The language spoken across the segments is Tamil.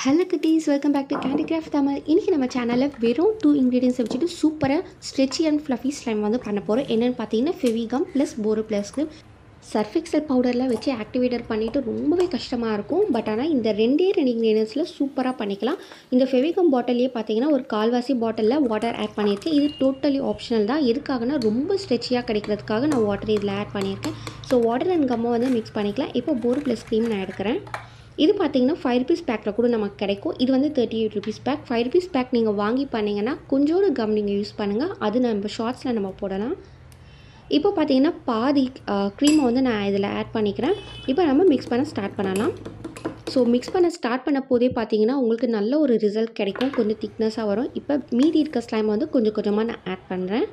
ஹலோ குட்டீஸ் welcome back to Candy Tamil இன்றைக்கி நம்ம சேனலில் வெறும் டூ இன்க்ரீடியன்ஸ் வச்சுட்டு சூப்பராக ஸ்ட்ரெச்சி அண்ட் ஃப்ளஃபி ஸ்லைம் வந்து பண்ண போகிறோம் என்னென்னு பார்த்தீங்கன்னா Fevigum plus Boro plus grip Surf Excel பவுடர்லாம் வச்சு ஆக்டிவேட்டர் பண்ணிவிட்டு ரொம்பவே கஷ்டமாக இருக்கும் பட் ஆனால் இந்த ரெண்டே ரெண்டு இன்க்ரீடியன்ஸில் சூப்பராக பண்ணிக்கலாம் இந்த ஃபெவிகம் பாட்டிலே பார்த்தீங்கன்னா ஒரு கால்வாசி பாட்டிலில் வாட்டர் ஆட் பண்ணியிருக்கேன் இது டோட்டலி ஆப்ஷனல் தான் எதுக்காகனா ரொம்ப ஸ்ட்ரெச்சியாக கிடைக்கிறதுக்காக நான் வாட்டர் இதில் ஆட் பண்ணியிருக்கேன் ஸோ வாட்டர் அண்ட் கம்மை வந்து மிக்ஸ் பண்ணிக்கலாம் இப்போ போர் ப்ளஸ் க்ரீம் நான் எடுக்கிறேன் இது பார்த்தீங்கன்னா ஃபைவ் ருபீஸ் பேக்கில் கூட நமக்கு கிடைக்கும் இது வந்து thirty eight rupees pack five rupees pack நீங்கள் வாங்கி பண்ணிங்கன்னா கொஞ்சோடு கம் நீங்கள் யூஸ் பண்ணுங்கள் அது நம்ம ஷார்ட்ஸில் நம்ம போடலாம் இப்போ பார்த்தீங்கன்னா பாதி க்ரீமை வந்து நான் இதில் ஆட் பண்ணிக்கிறேன் இப்போ நம்ம மிக்ஸ் பண்ண ஸ்டார்ட் பண்ணலாம் ஸோ மிக்ஸ் பண்ண ஸ்டார்ட் பண்ண போதே பார்த்தீங்கன்னா உங்களுக்கு நல்ல ஒரு ரிசல்ட் கிடைக்கும் கொஞ்சம் திக்னஸாக வரும் இப்போ மீதி இருக்க ஸ்லைமை வந்து கொஞ்சம் கொஞ்சமாக நான் ஆட் பண்ணுறேன்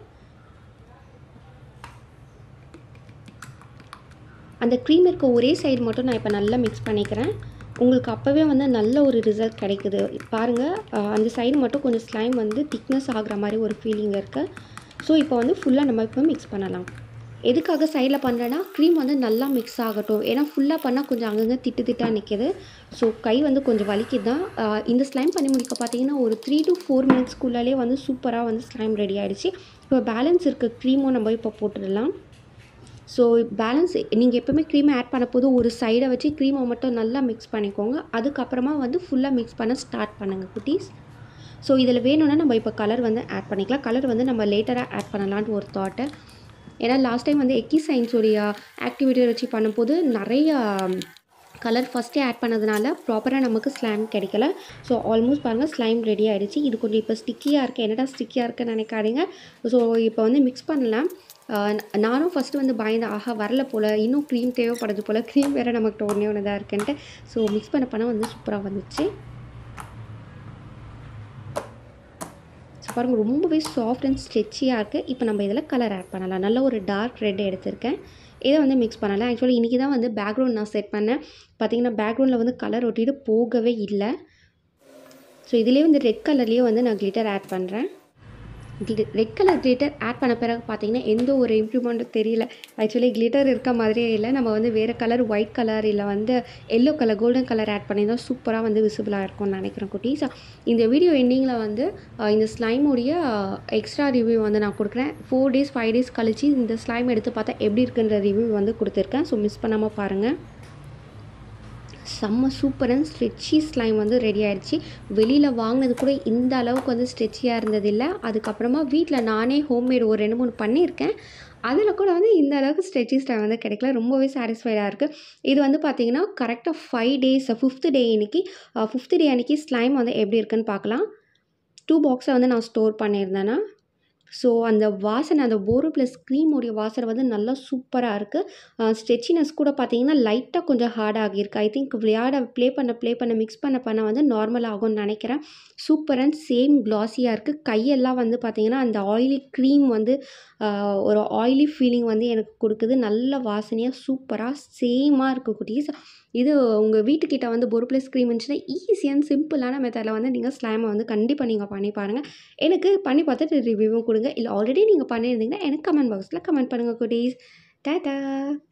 அந்த க்ரீம் இருக்க ஒரே சைடு மட்டும் நான் இப்போ நல்லா மிக்ஸ் பண்ணிக்கிறேன் உங்களுக்கு அப்போவே வந்து நல்ல ஒரு ரிசல்ட் கிடைக்குது பாருங்கள் அந்த சைடு மட்டும் கொஞ்சம் ஸ்லைம் வந்து திக்னஸ் ஆகிற மாதிரி ஒரு ஃபீலிங் இருக்குது ஸோ இப்போ வந்து ஃபுல்லாக நம்ம இப்போ மிக்ஸ் பண்ணலாம் எதுக்காக சைடில் பண்ணுறேன்னா க்ரீம் வந்து நல்லா மிக்ஸ் ஆகட்டும் ஏன்னா ஃபுல்லாக பண்ணால் கொஞ்சம் அங்கங்கே திட்டு திட்டாக நிற்கிது ஸோ கை வந்து கொஞ்சம் வலிக்குது தான் இந்த ஸ்லைம் பண்ணி முடிக்க பார்த்தீங்கன்னா ஒரு த்ரீ டு ஃபோர் மினிட்ஸ்க்குள்ளாலே வந்து சூப்பராக வந்து ஸ்லைம் ரெடி ஆகிடுச்சு இப்போ பேலன்ஸ் இருக்க க்ரீமும் நம்ம இப்போ போட்டுடலாம் ஸோ பேலன்ஸ் நீங்கள் எப்போவுமே க்ரீமை ஆட் பண்ண போது ஒரு சைடை வச்சு க்ரீமை மட்டும் நல்லா மிக்ஸ் பண்ணிக்கோங்க அதுக்கப்புறமா வந்து ஃபுல்லாக மிக்ஸ் பண்ண ஸ்டார்ட் பண்ணுங்கள் குட்டீஸ் ஸோ இதில் வேணும்னா நம்ம இப்போ கலர் வந்து ஆட் பண்ணிக்கலாம் கலர் வந்து நம்ம லேட்டராக ஆட் பண்ணலான்ட்டு ஒரு தாட்டை ஏன்னா லாஸ்ட் டைம் வந்து எக்கி சயின்ஸோடைய ஆக்டிவிட்டியை வச்சு பண்ணும்போது நிறையா கலர் ஃபஸ்ட்டே ஆட் பண்ணதுனால ப்ராப்பராக நமக்கு ஸ்லைம் கிடைக்கல ஸோ ஆல்மோஸ்ட் பாருங்கள் ஸ்லைம் ரெடி ஆகிடுச்சு இது கொஞ்சம் இப்போ ஸ்டிக்கியாக இருக்குது என்னடா ஸ்டிக்கியாக இருக்குன்னு நினைக்காதீங்க ஸோ இப்போ வந்து மிக்ஸ் பண்ணலாம் நானும் ஃபஸ்ட்டு வந்து பயந்து ஆக வரல போல் இன்னும் க்ரீம் தேவைப்படுது போல் க்ரீம் வேறு நமக்கு டோர்னே ஒன்று இருக்குன்ட்டு ஸோ மிக்ஸ் பண்ண பண்ண வந்து சூப்பராக வந்துச்சு ஸோ பாருங்கள் ரொம்பவே சாஃப்ட் அண்ட் ஸ்ட்ரெச்சியாக இருக்குது இப்போ நம்ம இதில் கலர் ஆட் பண்ணலாம் நல்ல ஒரு டார்க் ரெட் எடுத்திருக்கேன் இதை வந்து மிக்ஸ் பண்ணலை ஆக்சுவலி இன்றைக்கி தான் வந்து பேக்ரவுண்ட் நான் செட் பண்ணேன் பார்த்திங்கன்னா பேக்ரவுண்டில் வந்து கலர் ஒட்டிட்டு போகவே இல்லை ஸோ இதிலே வந்து ரெட் கலர்லேயே வந்து நான் கிளிட்டர் ஆட் பண்ணுறேன் ரெட் கலர் கிளிட்டர் ஆட் பண்ண பிறகு பார்த்தீங்கன்னா எந்த ஒரு இம்ப்ரூவ்மெண்ட்டும் தெரியல ஆக்சுவலி கிளிட்டர் இருக்க மாதிரியே இல்லை நம்ம வந்து வேறு கலர் ஒயிட் கலர் இல்லை வந்து yellow colour golden colour add பண்ணியிருந்தால் சூப்பராக வந்து விசிபிளாக இருக்கும்னு நினைக்கிறேன் குட்டீஸ் இந்த வீடியோ எண்டிங்கில் வந்து இந்த ஸ்லைமுடைய எக்ஸ்ட்ரா ரிவ்யூ வந்து நான் கொடுக்குறேன் ஃபோர் டேஸ் ஃபைவ் டேஸ் கழித்து இந்த ஸ்லைம் எடுத்து பார்த்தா எப்படி இருக்குன்ற ரிவ்யூ வந்து கொடுத்துருக்கேன் ஸோ மிஸ் பண்ணாமல் பாருங்கள் செம்ம சூப்பரன் ஸ்ட்ரெச்சி ஸ்லைம் வந்து ரெடி ஆகிடுச்சி வெளியில் வாங்கினது கூட இந்த அளவுக்கு வந்து ஸ்ட்ரெச்சியாக இருந்ததில்லை அதுக்கப்புறமா வீட்டில் நானே ஹோம்மேடு ஒரு ரெண்டு மூணு பண்ணியிருக்கேன் அதில் கூட வந்து இந்த அளவுக்கு ஸ்ட்ரெச்சி ஸ்டைல் வந்து கிடைக்கல ரொம்பவே சாட்டிஸ்ஃபைடாக இருக்குது இது வந்து பார்த்திங்கன்னா கரெக்டாக ஃபைவ் டேஸ் ஃபிஃப்த் டே இன்னைக்கு ஃபிஃப்த் டே அன்றைக்கி ஸ்லைம் வந்து எப்படி இருக்குன்னு பார்க்கலாம் டூ பாக்ஸை வந்து நான் ஸ்டோர் பண்ணியிருந்தேன்னா ஸோ அந்த வாசனை அந்த போரோ ப்ளஸ் க்ரீமுடைய வாசனை வந்து நல்லா சூப்பராக இருக்குது ஸ்ட்ரெச்சினஸ் கூட பார்த்தீங்கன்னா லைட்டாக கொஞ்சம் ஹார்டாக இருக்குது ஐ திங்க் விளையாட ப்ளே பண்ண ப்ளே பண்ண மிக்ஸ் பண்ண பண்ண வந்து நார்மல் ஆகும்னு நினைக்கிறேன் சூப்பர் அண்ட் சேம் க்ளாஸியாக இருக்குது கையெல்லாம் வந்து பார்த்திங்கன்னா அந்த ஆயிலி க்ரீம் வந்து ஒரு ஆயிலி ஃபீலிங் வந்து எனக்கு கொடுக்குது நல்ல வாசனையாக சூப்பராக சேமாக இருக்குது குட்டீஸ் இது உங்கள் வீட்டுக்கிட்ட வந்து ப்ளஸ் க்ரீம் இருந்துச்சுன்னா ஈஸி அண்ட் சிம்பிளான மெத்தடில் வந்து நீங்கள் ஸ்லாமை வந்து கண்டிப்பாக நீங்கள் பண்ணி பாருங்கள் எனக்கு பண்ணி பார்த்துட்டு ரிவ்யூவும் கொடுங்க பண்ணுங்கள் இல்லை ஆல்ரெடி நீங்கள் பண்ணியிருந்தீங்கன்னா எனக்கு கமெண்ட் பாக்ஸில் கமெண்ட் பண்ணுங்கள் குடீஸ் டாட்டா